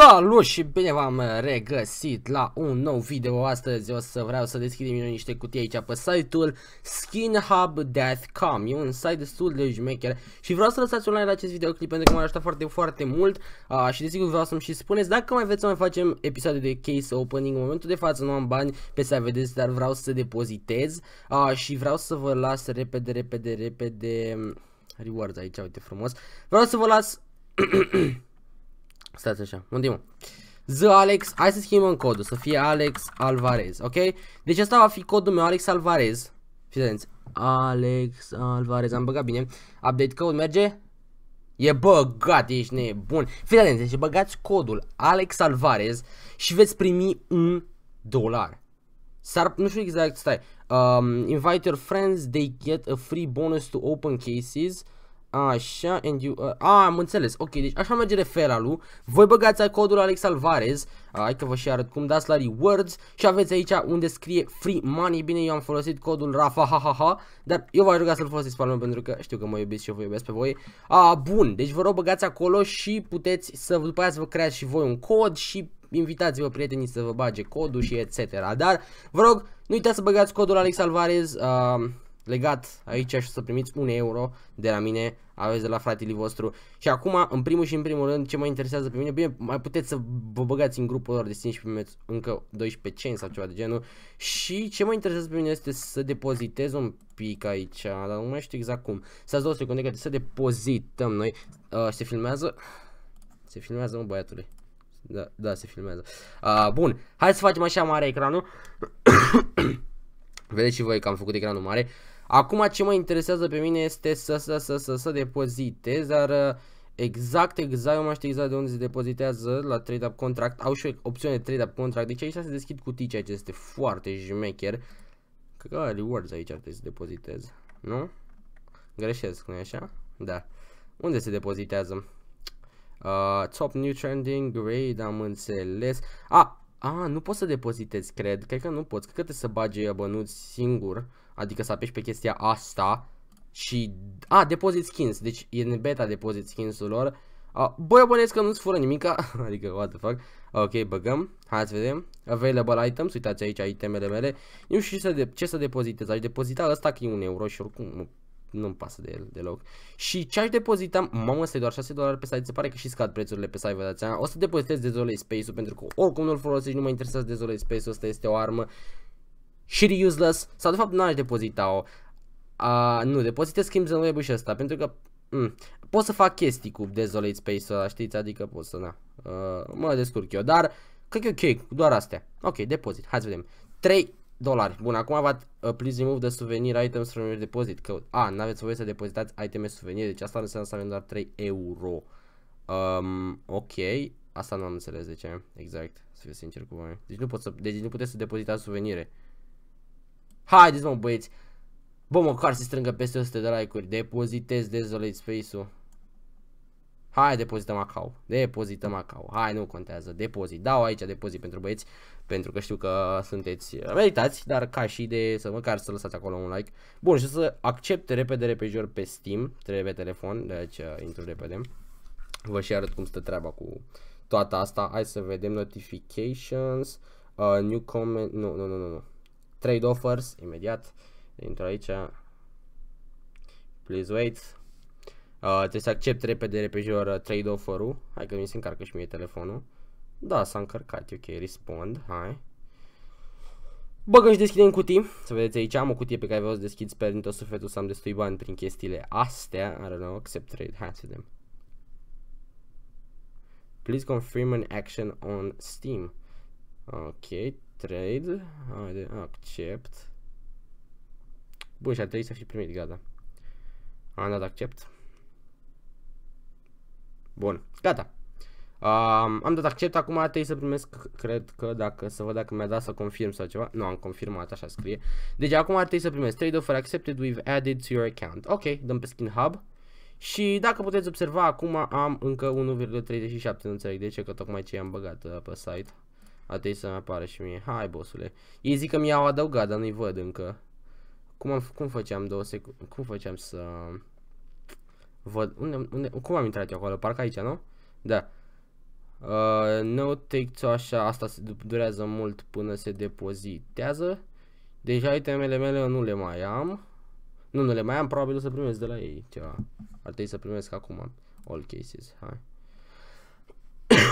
Salut și bine v-am regăsit la un nou video astăzi, o să vreau să deschidem eu niște cutii aici pe site-ul skinhub.com, e un site destul de jmecher și vreau să lăsați un like la acest videoclip pentru că m-a ajutat foarte, foarte mult uh, și desigur vreau să-mi și spuneți dacă mai vreți să mai facem episoade de case opening, în momentul de față nu am bani pe să vedeți, dar vreau să depozitez uh, și vreau să vă las repede, repede, repede mm, rewards aici, uite frumos, vreau să vă las Stați așa, unde mă? Z Alex, hai să schimbăm codul, să fie Alex Alvarez, ok? Deci asta va fi codul meu, Alex Alvarez. Fii atenți. Alex Alvarez, am băgat bine. Update code merge? E băgat, ești nebun. Fii atenți, deci băgați codul Alex Alvarez și veți primi un dolar. S-ar, nu știu exact, stai. Um, invite your friends, they get a free bonus to open cases. Așa, and you, uh, a, am înțeles, ok, deci așa merge referalul, voi băgați codul Alex Alvarez, hai că vă și arăt cum, dați la rewards și aveți aici unde scrie free money, bine, eu am folosit codul Rafa, ha, ha, ha, dar eu v-aș ruga să-l folosiți pe pentru că știu că mă iubiți și eu vă iubesc pe voi. A, bun, deci vă rog băgați acolo și puteți să, după aia să vă creați și voi un cod și invitați-vă prietenii să vă bage codul și etc. Dar, vă rog, nu uitați să băgați codul Alex Alvarez, uh, legat aici și o să primiți un euro de la mine, aveți de la fratele vostru. Și acum, în primul și în primul rând, ce mă interesează pe mine, bine, mai puteți să vă băgați în grupul lor de Steam și primeți încă 12 cent sau ceva de genul. Și ce mă interesează pe mine este să depozitez un pic aici, dar nu mai știu exact cum. ați două secunde că să depozităm noi. Uh, se filmează? Se filmează, mă, băiatule. Da, da, se filmează. Uh, bun, hai să facem așa mare ecranul. Vedeți și voi că am făcut ecranul mare. Uh, Acum ce mă interesează pe mine este să, să, să, să, să depozitez, dar uh, exact, exact, nu mai știu exact de unde se depozitează la trade up contract, au și opțiune trade up contract, deci aici se deschid cutii, ceea ce este foarte jmecher. că rewards aici ar trebui să depozitez, nu? Greșesc, nu așa? Da. Unde se depozitează? Uh, top new trending grade, am înțeles. A, ah, a, ah, nu poți să depozitezi, cred. Cred că nu poți. Cred că trebuie să bagi bănuți singur. Adică să apeși pe chestia asta și... A, depozit skins, deci e în beta depozit skins-ul lor. băi, abonez că nu-ți fură nimica, adică what the fuck. Ok, băgăm, hai să vedem. Available items, uitați aici itemele mele. Nu știu ce să, de ce să depozitez, aș depozita ăsta că e un euro și oricum nu nu-mi pasă de el deloc. Și ce aș depozita, mamă, este doar 6 dolari pe site, se pare că și scad prețurile pe site, vă dați seama. O să depozitez Desolate Space-ul pentru că oricum nu-l folosești, nu mă interesează Desolate Space-ul, Asta este o armă și useless sau de fapt n-aș depozita-o. Uh, nu, depozitez Crimson web și asta, pentru că mm, pot să fac chestii cu Desolate Space ăla, știți, adică pot să, na, uh, mă descurc eu, dar cred că e ok, doar astea. Ok, depozit, hai să vedem. 3 dolari. Bun, acum vă uh, please remove the souvenir items from your deposit. Că, a, n-aveți voie să depozitați iteme souvenir, deci asta înseamnă să avem doar 3 euro. Um, ok, asta nu am înțeles de ce, exact, să fiu sincer cu voi. Deci nu, pot să, deci nu puteți să depozitați suvenire. Haideți mă băieți. Bă, măcar se strângă peste 100 de like-uri. Depozitez Desolate Space-ul. Hai, depozităm acau. Depozităm acau. Hai, nu contează. Depozit. Dau aici depozit pentru băieți. Pentru că știu că sunteți meritați. Dar ca și de să măcar să lăsați acolo un like. Bun, și să accept repede repejor pe Steam. Trebuie pe telefon. Deci intru repede. Vă și arăt cum stă treaba cu toată asta. Hai să vedem notifications. Uh, new comment. Nu, nu, nu, nu. Trade offers, imediat. intră aici. Please wait. Uh, trebuie să accept repede, repejor uh, trade offer-ul. Hai că mi se încarcă și mie telefonul. Da, s-a încărcat, ok, respond, hai. Băgăm și deschidem cutii, să vedeți aici, am o cutie pe care vreau să deschid, sper din tot sufletul să am destui bani prin chestiile astea, I don't know, accept trade, hai să vedem. Please confirm an action on Steam. Ok, trade. Haide, accept. Bun, și ar trebui să fi primit, gata. Am dat accept. Bun, gata. Um, am dat accept, acum trebuie să primesc, cred că dacă, să văd dacă mi-a dat să confirm sau ceva. Nu, am confirmat, așa scrie. Deci acum ar trebui să primesc trade offer accepted We've added to your account. Ok, dăm pe skin hub. Și dacă puteți observa, acum am încă 1,37, nu înțeleg de ce, că tocmai ce am băgat uh, pe site. A trebuit să-mi apară și mie. Hai, bossule. Ei zic că mi-au adăugat, dar nu-i văd încă. Cum, am, cum făceam două secunde? Cum făceam să... Văd... Unde, unde, cum am intrat eu acolo? Parcă aici, nu? Da. Uh, no take to așa, asta se durează mult până se depozitează. Deja itemele mele nu le mai am. Nu, nu le mai am, probabil o să primesc de la ei ceva. Ar trebui să primesc acum all cases, hai.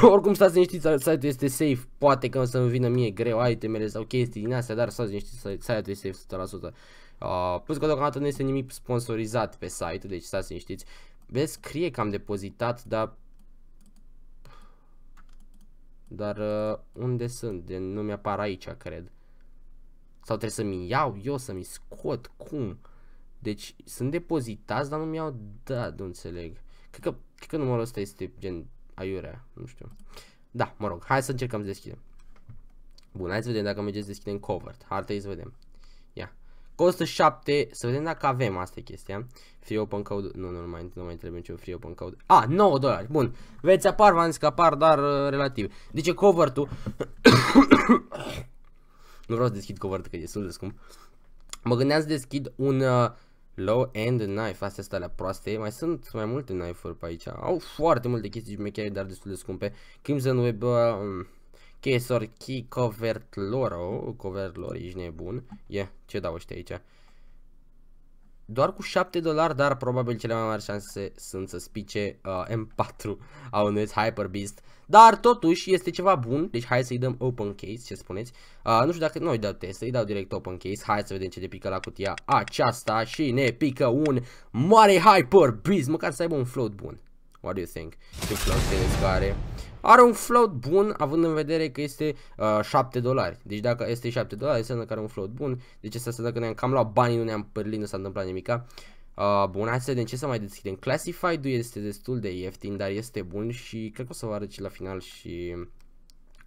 Oricum stați liniștiți, site-ul este safe, poate că o să-mi vină mie greu itemele sau chestii din astea, dar stați liniștiți, site-ul este safe 100%. Uh, ah, plus că deocamdată nu este nimic sponsorizat pe site, deci stați liniștiți. Vezi, scrie că am depozitat, dar... Dar uh, unde sunt? De, nu mi-apar aici, cred. Sau trebuie să-mi iau eu, să-mi scot, cum? Deci sunt depozitați, dar nu mi-au... Da, nu înțeleg. Cred că, cred că numărul ăsta este gen aiurea, nu știu. Da, mă rog, hai să încercăm să deschidem. Bun, hai să vedem dacă mergeți să deschidem covert. Harta să vedem. Ia. Costă 7, să vedem dacă avem asta chestia. Free open code, nu, nu, nu mai, nu mai trebuie niciun free open code. A, 9 dolari, bun. Veți apar, v-am zis că apar, dar uh, relativ. Deci covert nu vreau să deschid covert că e destul de scump. Mă gândeam să deschid un... Uh, Low end knife, astea sunt alea proaste, mai sunt mai multe knife-uri pe aici, au foarte multe chestii mechiare, dar destul de scumpe. Crimson Web, case uh, mm, or Key Covert Loro, oh, Covert lor, ești nebun, e, yeah, ce dau ăștia aici? doar cu 7 dolari, dar probabil cele mai mari șanse sunt să spice uh, M4 a unui Hyper Beast. Dar totuși este ceva bun, deci hai să-i dăm open case, ce spuneți? Uh, nu știu dacă noi dau test, îi dau direct open case, hai să vedem ce ne pică la cutia aceasta și ne pică un mare Hyper Beast, măcar să aibă un float bun. What do you think? Ce float care? Are un float bun, având în vedere că este uh, 7 dolari. Deci dacă este 7 dolari, înseamnă că are un float bun. Deci asta înseamnă că ne-am cam luat banii, nu ne-am părlit, nu s-a întâmplat nimica. Uh, bun, hai să vedem ce să mai deschidem. Classified-ul este destul de ieftin, dar este bun și cred că o să vă arăt și la final și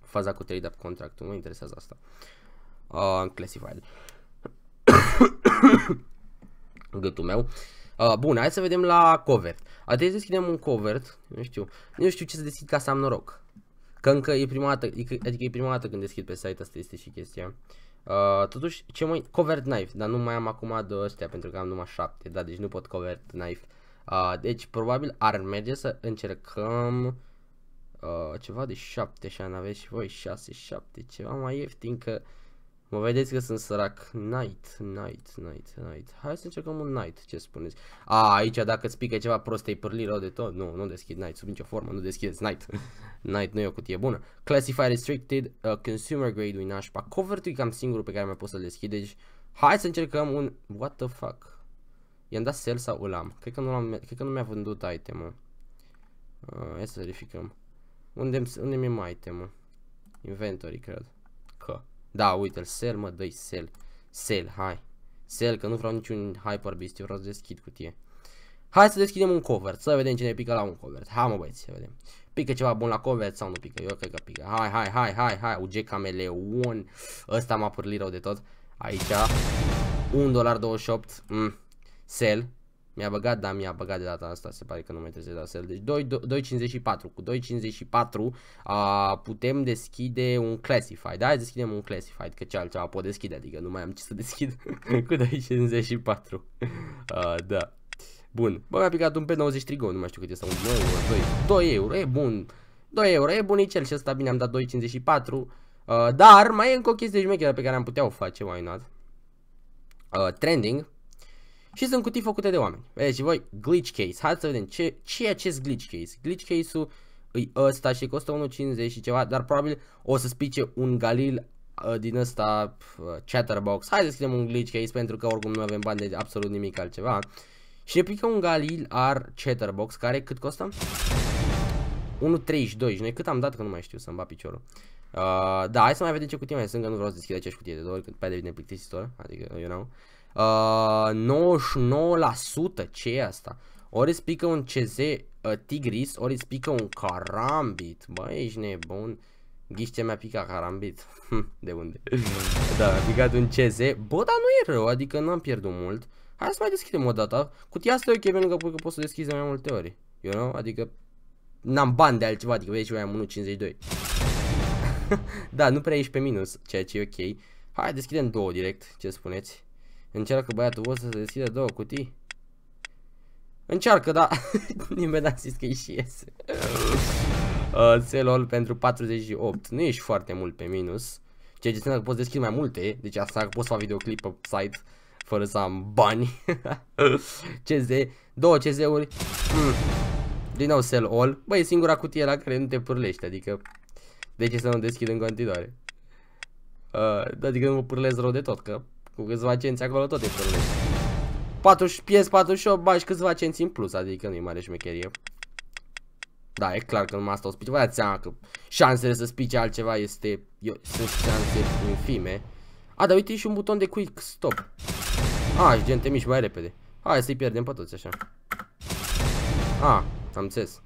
faza cu trade-up nu Mă interesează asta. Uh, classified. Gâtul meu. Uh, bun, hai să vedem la covert. Adică să deschidem un covert, nu știu, nu știu ce să deschid ca să am noroc. Că încă e prima dată, adică e prima dată când deschid pe site, asta este și chestia. Uh, totuși, ce mai... Covert knife, dar nu mai am acum de astea pentru că am numai 7, da, deci nu pot covert knife. Uh, deci, probabil ar merge să încercăm uh, ceva de 7, așa, n-aveți și voi 6, 7, ceva mai ieftin, că... Uh, Mă vedeți că sunt sărac. Night, night, night, night. Hai să încercăm un night, ce spuneți. A, aici dacă îți pică ceva prost, ai pârli rău de tot. Nu, nu deschid night sub nicio formă, nu deschideți night. night nu e o cutie bună. Classified restricted, uh, consumer grade, ui nașpa. Cover e cam singurul pe care mai pot să-l deschid, deci hai să încercăm un... What the fuck? I-am dat sell sau îl am? Cred că nu, am, cred că nu mi-a vândut itemul. Uh, hai să verificăm. Unde, unde mi-e mai itemul? Inventory, cred. Da, uite-l, sell, mă, dă sell. Sell, hai. Sell, că nu vreau niciun Hyper Beast, eu vreau să deschid cutie. Hai să deschidem un covert, să vedem ce ne pică la un covert. Hai mă băieți, să vedem. Pică ceva bun la covert sau nu pică? Eu cred că pică. Hai, hai, hai, hai, hai, UG Cameleon. Ăsta m-a pârlit rău de tot. Aici, 1,28 dolar. Mm. Sell, mi-a băgat, da, mi-a băgat de data asta, se pare că nu mai trebuie la sel. Deci 2.54, cu 2.54 uh, putem deschide un classified, da? Deschidem un classified, că ce altceva pot deschide, adică nu mai am ce să deschid cu 2.54. Uh, da. Bun, bă, mi-a picat un pe 93 go, nu mai știu cât este, un 2 euro, 2, 2 euro, e bun. 2 euro, e bun. cel și ăsta, bine, am dat 2.54. Uh, dar mai e încă o chestie șmecheră pe care am putea o face, mai not. Uh, trending, și sunt cutii făcute de oameni. Vedeți și voi, glitch case. Hai să vedem ce, ce e acest glitch case. Glitch case-ul e ăsta și costă 1,50 și ceva, dar probabil o să spice un Galil uh, din ăsta uh, chatterbox. Hai să scriem un glitch case pentru că oricum nu avem bani de absolut nimic altceva. Și ne pică un Galil ar chatterbox care cât costă? 1,32 noi cât am dat că nu mai știu să-mi bat piciorul. Uh, da, hai să mai vedem ce cutii mai sunt, că nu vreau să deschid aceeași cutie de două ori, că pe de vine plictisitor, adică you know. Uh, 99% ce e asta? Ori îți pică un CZ uh, Tigris, ori îți pică un Carambit. Bă, ești nebun. Ghiși ce mi-a picat Carambit. Hm, de unde? da, a picat un CZ. Bă, dar nu e rău, adică n-am pierdut mult. Hai să mai deschidem o dată. Cutia asta e ok pentru că, că poți să deschizi de mai multe ori. You know? Adică n-am bani de altceva, adică vezi și eu am 1.52. da, nu prea ești pe minus, ceea ce e ok. Hai, deschidem două direct, ce spuneți? Încearcă băiatul vostru să deschide două cutii? Încearcă, da. Nimeni n-a zis că și iese. uh, pentru 48. Nu ești foarte mult pe minus. Ceea ce înseamnă că poți deschide mai multe. Deci asta poți să fac videoclip pe site. Fără să am bani. CZ. Două CZ-uri. Mm. Din nou sell all. Băi, e singura cutie la care nu te pârlești. Adică de ce să nu deschid în continuare? Uh, adică nu mă pârlez rău de tot, că cu câțiva cenți acolo tot e urmezi. 40 pies, 48, bagi câțiva cenți în plus, adică nu-i mare șmecherie. Da, e clar că numai asta o spice. Vă dați seama că șansele să spice altceva este, eu, sunt șanse infime. A, dar uite și un buton de quick stop. A, și gen te miști mai repede. Hai să-i pierdem pe toți așa. A, am înțeles.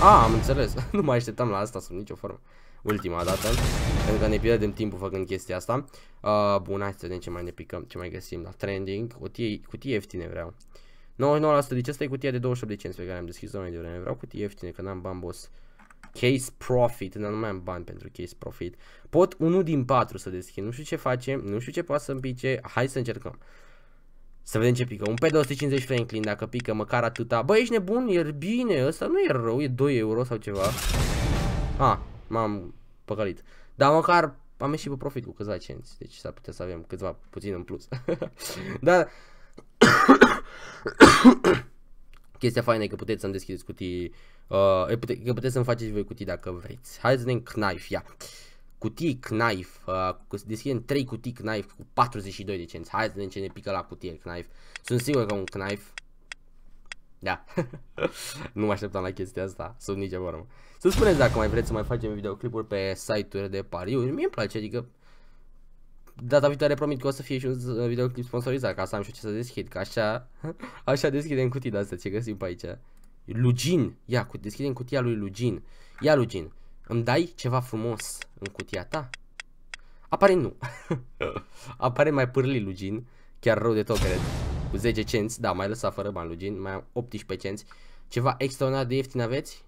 A, am înțeles. nu mai așteptam la asta sub nicio formă ultima dată, pentru că ne pierdem timpul făcând chestia asta. Uh, bun, hai să vedem ce mai ne picăm, ce mai găsim la trending, cutie, cutie ieftine vreau. 99% deci asta e cutia de 28 de cenți pe care am deschis-o mai devreme, vreau cutie ieftine, că n-am bani boss. Case profit, dar nu mai am bani pentru case profit. Pot unul din patru să deschid, nu știu ce face, nu știu ce poate să-mi pice, hai să încercăm. Să vedem ce pică. Un P250 Franklin, dacă pică măcar atâta. Bă, ești nebun? E bine, ăsta nu e rău, e 2 euro sau ceva. A, ah, m-am păcălit. Dar măcar am ieșit pe profit cu câțiva cenți, deci s-ar putea să avem câțiva puțin în plus. Dar chestia faină e că puteți să-mi deschideți cutii, uh, pute, că puteți să-mi faceți voi cutii dacă vreți. Hai să vedem knife, ia. Cutii knife, uh, deschidem 3 cutii knife cu 42 de cenți. Hai să vedem ce ne pică la cutie knife. Sunt sigur că un knife da. nu mă așteptam la chestia asta, sub nicio formă. Să spuneți dacă mai vreți să mai facem videoclipuri pe site-uri de pariuri. Mie îmi place, adică data viitoare promit că o să fie și un videoclip sponsorizat, ca să am și ce să deschid, ca așa, așa deschidem cutia asta, ce găsim pe aici. Lugin, ia, cu, deschidem cutia lui Lugin. Ia Lugin, îmi dai ceva frumos în cutia ta? Apare nu. Apare mai pârli Lugin, chiar rău de tot cred cu 10 cenți, da, mai lăsat fără bani Jin, mai am 18 cenți. Ceva extraordinar de ieftin aveți?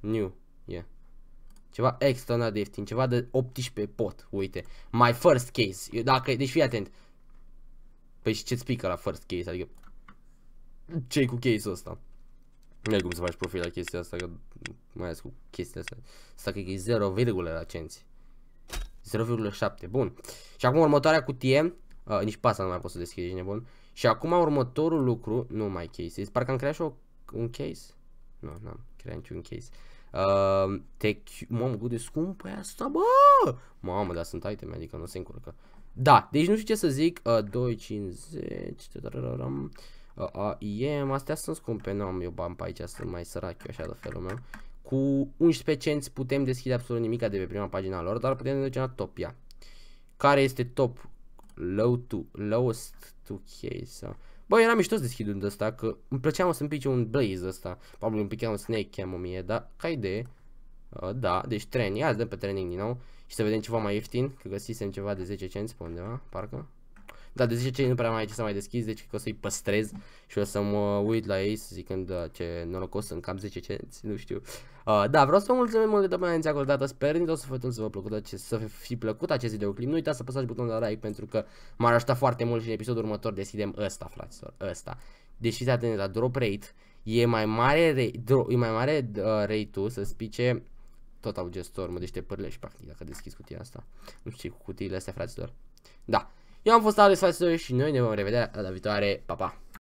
New, yeah. Ceva extraordinar de ieftin, ceva de 18 pot, uite. My first case, Eu, dacă, deci fii atent. Păi și ce-ți pică la first case, adică... ce cu case-ul ăsta? Nu ai cum să faci profil la chestia asta, că mai ales cu chestia asta. Asta că e 0, la cenți. 0,7, bun. Și acum următoarea cutie, uh, nici pasta nu mai pot să deschid, ești nebun. Și acum următorul lucru, nu mai cases, parcă am creat și o, un case. Nu, n-am creat niciun case. Uh, mamă, cât de scumpă e asta, bă! Mamă, dar sunt iteme, adică nu se încurcă. Da, deci nu știu ce să zic, uh, 2,50, uh, AIM, astea sunt scumpe, nu am eu bani pe aici, sunt mai sărac eu așa de felul meu. Cu 11 cenți putem deschide absolut nimica de pe prima pagina lor, dar putem duce la Topia. Care este top Low to, lowest to case, sau... Bă, era mișto să deschid un ăsta, că îmi plăcea să pice un blaze ăsta. Probabil îmi pica un snake cam mie, dar ca idee. Uh, da, deci training, ia dăm pe training din nou și să vedem ceva mai ieftin, că găsisem ceva de 10 cenți pe undeva, parcă. Dar de 10 nu prea mai ce să mai deschizi, deci că o să-i păstrez și o să mă uit la ei să zicând uh, ce norocos sunt, cam 10 cenți, nu știu. Uh, da, vreau să vă mulțumesc mult de pe acolo dată sper din tot sufletul să vă plăcut acest, să fi plăcut acest videoclip. Nu uitați să apăsați butonul de like pentru că m-ar ajuta foarte mult și în episodul următor decidem ăsta, fraților, ăsta. Deci fiți atenți la drop rate, e mai mare, re, e mai mare uh, rate-ul să spice tot au gestor, mă dește pârle și practic dacă deschizi cutia asta. Nu știu ce cu cutiile astea, fraților. Da, Io am fost Alex Faților și noi ne vom revedea la viitoare. Pa,